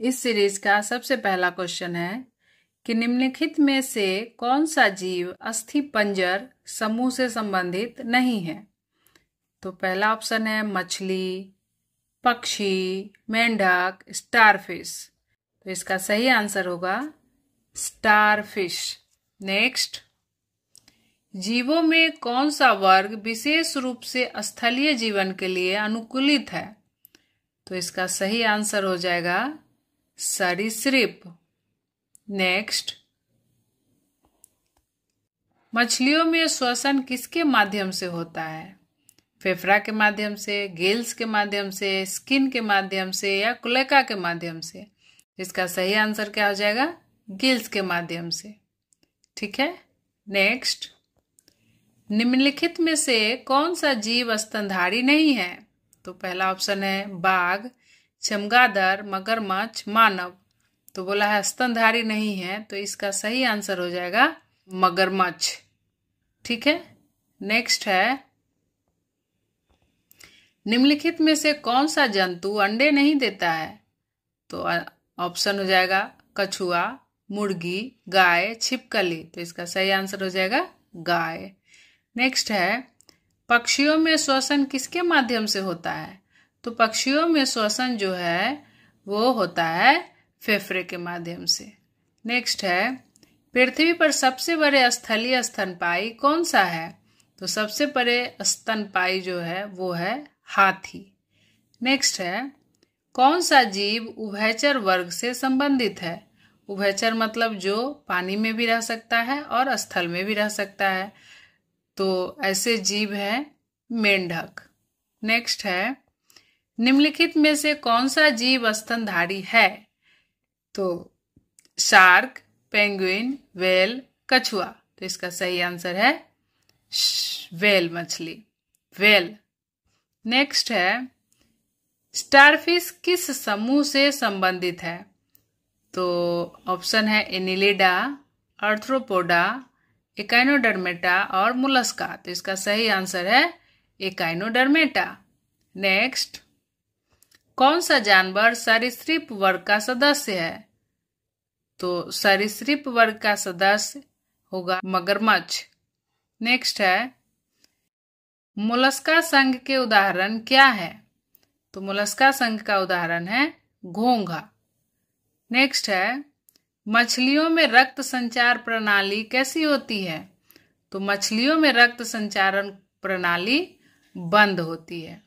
इस सीरीज का सबसे पहला क्वेश्चन है कि निम्नलिखित में से कौन सा जीव अस्थि पंजर समूह से संबंधित नहीं है तो पहला ऑप्शन है मछली पक्षी मेंढक स्टारफिश तो इसका सही आंसर होगा स्टारफिश नेक्स्ट जीवों में कौन सा वर्ग विशेष रूप से स्थलीय जीवन के लिए अनुकूलित है तो इसका सही आंसर हो जाएगा सरीसृप नेक्स्ट मछलियों में श्वसन किसके माध्यम से होता है फेफड़ा के माध्यम से गेल्स के माध्यम से स्किन के माध्यम से या कुलेका के माध्यम से इसका सही आंसर क्या हो जाएगा गिल्स के माध्यम से ठीक है नेक्स्ट निम्नलिखित में से कौन सा जीव स्तनधारी नहीं है तो पहला ऑप्शन है बाघ चमगादड़ मगरमच्छ मानव तो बोला है स्तनधारी नहीं है तो इसका सही आंसर हो जाएगा मगरमच्छ ठीक है नेक्स्ट है निम्नलिखित में से कौन सा जंतु अंडे नहीं देता है तो ऑप्शन हो जाएगा कछुआ मुर्गी गाय छिपकली तो इसका सही आंसर हो जाएगा गाय नेक्स्ट है पक्षियों में श्वसन किसके माध्यम से होता है तो पक्षियों में श्वसन जो है वो होता है फेफड़े के माध्यम से नेक्स्ट है पृथ्वी पर सबसे बड़े स्थलीय स्तनपाई कौन सा है तो सबसे बड़े स्तनपाई जो है वो है हाथी नेक्स्ट है कौन सा जीव उभयचर वर्ग से संबंधित है उभयचर मतलब जो पानी में भी रह सकता है और स्थल में भी रह सकता है तो ऐसे जीव है मेंढक नेक्स्ट है निम्नलिखित में से कौन सा जीव स्तनधारी है तो शार्क पेंगुइन वेल कछुआ तो इसका सही आंसर है वेल मछली वेल नेक्स्ट है स्टारफिश किस समूह से संबंधित है तो ऑप्शन है एनिलिडा अर्थ्रोपोडा इकाइनोडर्मेटा और मुलस्का तो इसका सही आंसर है इकाइनोडर्मेटा नेक्स्ट कौन सा जानवर सरीसृप वर्ग का सदस्य है तो सरीसृप वर्ग का सदस्य होगा मगरमच्छ नेक्स्ट है मोलस्का संघ के उदाहरण क्या है तो मोलस्का संघ का उदाहरण है घोंघा नेक्स्ट है मछलियों में रक्त संचार प्रणाली कैसी होती है तो मछलियों में रक्त संचारण प्रणाली बंद होती है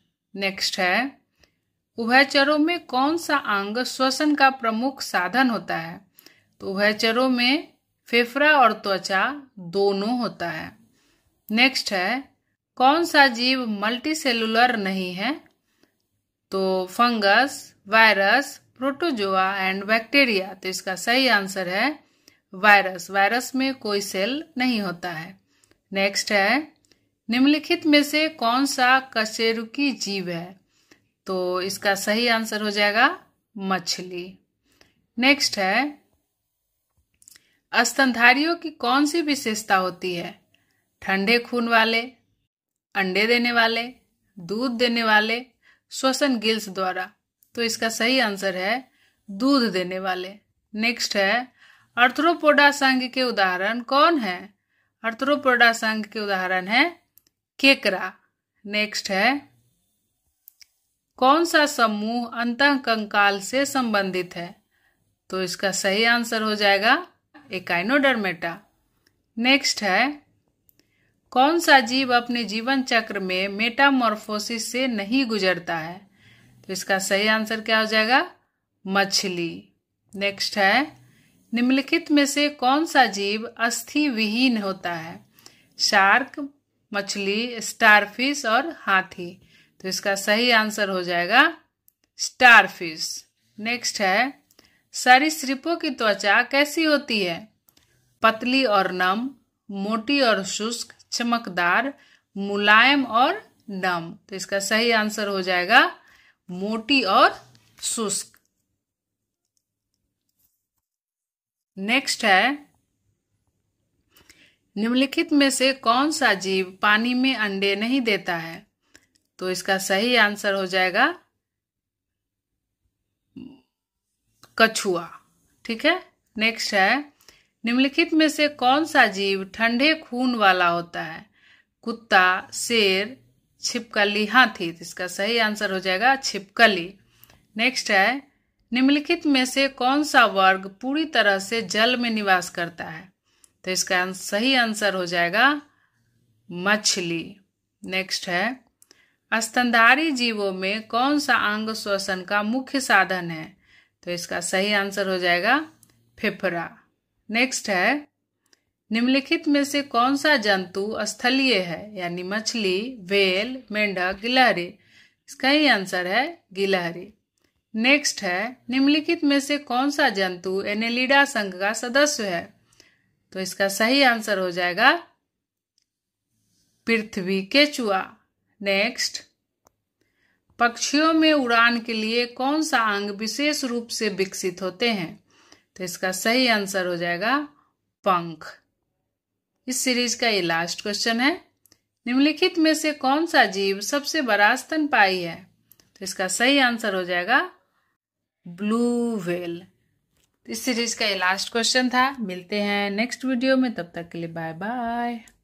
नेक्स्ट है उभयचरों में कौन सा अंग श्वसन का प्रमुख साधन होता है तो उभयचरों में फेफड़ा और त्वचा दोनों होता है नेक्स्ट है कौन सा जीव मल्टीसेलुलर नहीं है तो fungus virus protozoa and bacteria तो इसका सही आंसर है वायरस वायरस में कोई सेल नहीं होता है नेक्स्ट है निम्नलिखित में से कौन सा कशेरुकी जीव है तो इसका सही आंसर हो जाएगा मछली नेक्स्ट है स्तनधारियों की कौन सी विशेषता होती है ठंडे खून वाले अंडे देने वाले दूध देने वाले श्वसन गिल्स द्वारा तो इसका सही आंसर है दूध देने वाले नेक्स्ट है अर्थरोपोडा संघ के उदाहरण कौन है अर्थरोपोडा संघ के उदाहरण है केकरा नेक्स्ट है कौन सा समूह अंत कंकाल से संबंधित है तो इसका सही आंसर हो जाएगा एकाइनोडर्मेटा नेक्स्ट है कौन सा जीव अपने जीवन चक्र में मेटामोरफोसिस से नहीं गुजरता है तो इसका सही आंसर क्या हो जाएगा मछली नेक्स्ट है निम्नलिखित में से कौन सा जीव अस्थि विहीन होता है शार्क मछली स्टारफिश और हाथी तो इसका सही आंसर हो जाएगा स्टारफिश नेक्स्ट है सरीसृपों की त्वचा कैसी होती है पतली और नम मोटी और शुष्क चमकदार मुलायम और नम तो इसका सही आंसर हो जाएगा मोटी और शुष्क नेक्स्ट है निम्नलिखित में से कौन सा जीव पानी में अंडे नहीं देता है तो इसका सही आंसर हो जाएगा कछुआ ठीक है नेक्स्ट है निम्नलिखित में से कौन सा जीव ठंडे खून वाला होता है कुत्ता शेर छिपकली हाथी इसका सही आंसर हो जाएगा छिपकली नेक्स्ट है निम्नलिखित में से कौन सा वर्ग पूरी तरह से जल में निवास करता है तो इसका सही आंसर हो जाएगा मछली नेक्स्ट है स्तनधारी जीवों में कौन सा अंग श्वसन का मुख्य साधन है तो इसका सही आंसर हो जाएगा फेफड़ा नेक्स्ट है निम्नलिखित में से कौन सा जंतु स्थलीय है यानी मछली वेल मेंढक गिलहरी इसका ही आंसर है गिलहरी नेक्स्ट है निम्नलिखित में से कौन सा जंतु एनेलिडा संघ का सदस्य है तो इसका सही आंसर हो जाएगा पृथ्वी केचुआ नेक्स्ट पक्षियों में उड़ान के लिए कौन सा अंग विशेष रूप से विकसित होते हैं तो इसका सही आंसर हो जाएगा पंख इस सीरीज का ये लास्ट क्वेश्चन है निम्नलिखित में से कौन सा जीव सबसे बड़ा स्तन पाई है तो इसका सही आंसर हो जाएगा ब्लू वेल इस सीरीज का ये लास्ट क्वेश्चन था मिलते हैं नेक्स्ट वीडियो में तब तक के लिए बाय बाय